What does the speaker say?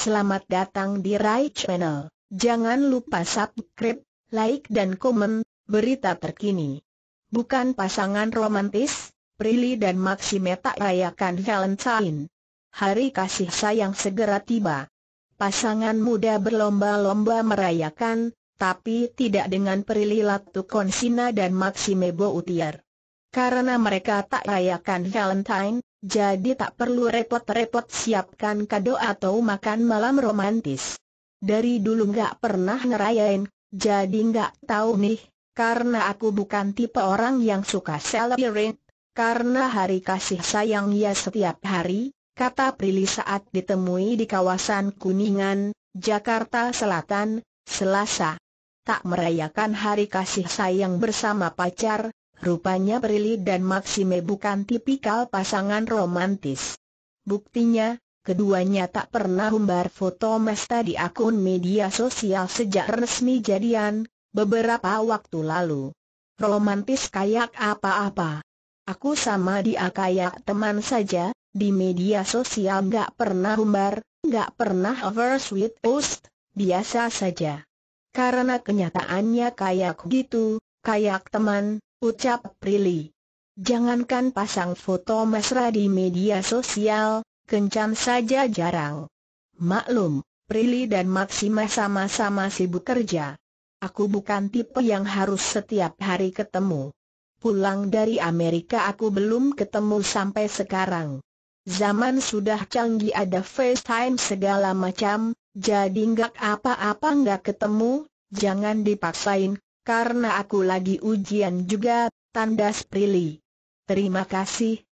Selamat datang di Rai Channel. Jangan lupa subscribe, like dan komen, berita terkini. Bukan pasangan romantis, Prilly dan Maxime tak rayakan Valentine. Hari kasih sayang segera tiba. Pasangan muda berlomba-lomba merayakan, tapi tidak dengan Prilly Latukonsina dan Maxime Boutier. Karena mereka tak rayakan Valentine, jadi tak perlu repot-repot siapkan kado atau makan malam romantis. Dari dulu nggak pernah ngerayain, jadi nggak tahu nih, karena aku bukan tipe orang yang suka celebrate. Karena hari kasih sayang ya setiap hari, kata Prilly saat ditemui di kawasan Kuningan, Jakarta Selatan, Selasa. Tak merayakan hari kasih sayang bersama pacar, Rupanya Prilly dan Maxime bukan tipikal pasangan romantis. Buktinya, keduanya tak pernah umbar foto Mesta di akun media sosial sejak resmi jadian, beberapa waktu lalu. Romantis kayak apa-apa. Aku sama dia kayak teman saja, di media sosial gak pernah umbar, gak pernah oversweet post, biasa saja. Karena kenyataannya kayak gitu, kayak teman, ucap Prilly. Jangankan pasang foto mesra di media sosial, kencan saja jarang. Maklum, Prilly dan Maxima sama-sama sibuk kerja. Aku bukan tipe yang harus setiap hari ketemu. Pulang dari Amerika aku belum ketemu sampai sekarang. Zaman sudah canggih ada FaceTime segala macam, jadi nggak apa-apa nggak ketemu, jangan dipaksain, karena aku lagi ujian juga, tandas Prilly. Terima kasih,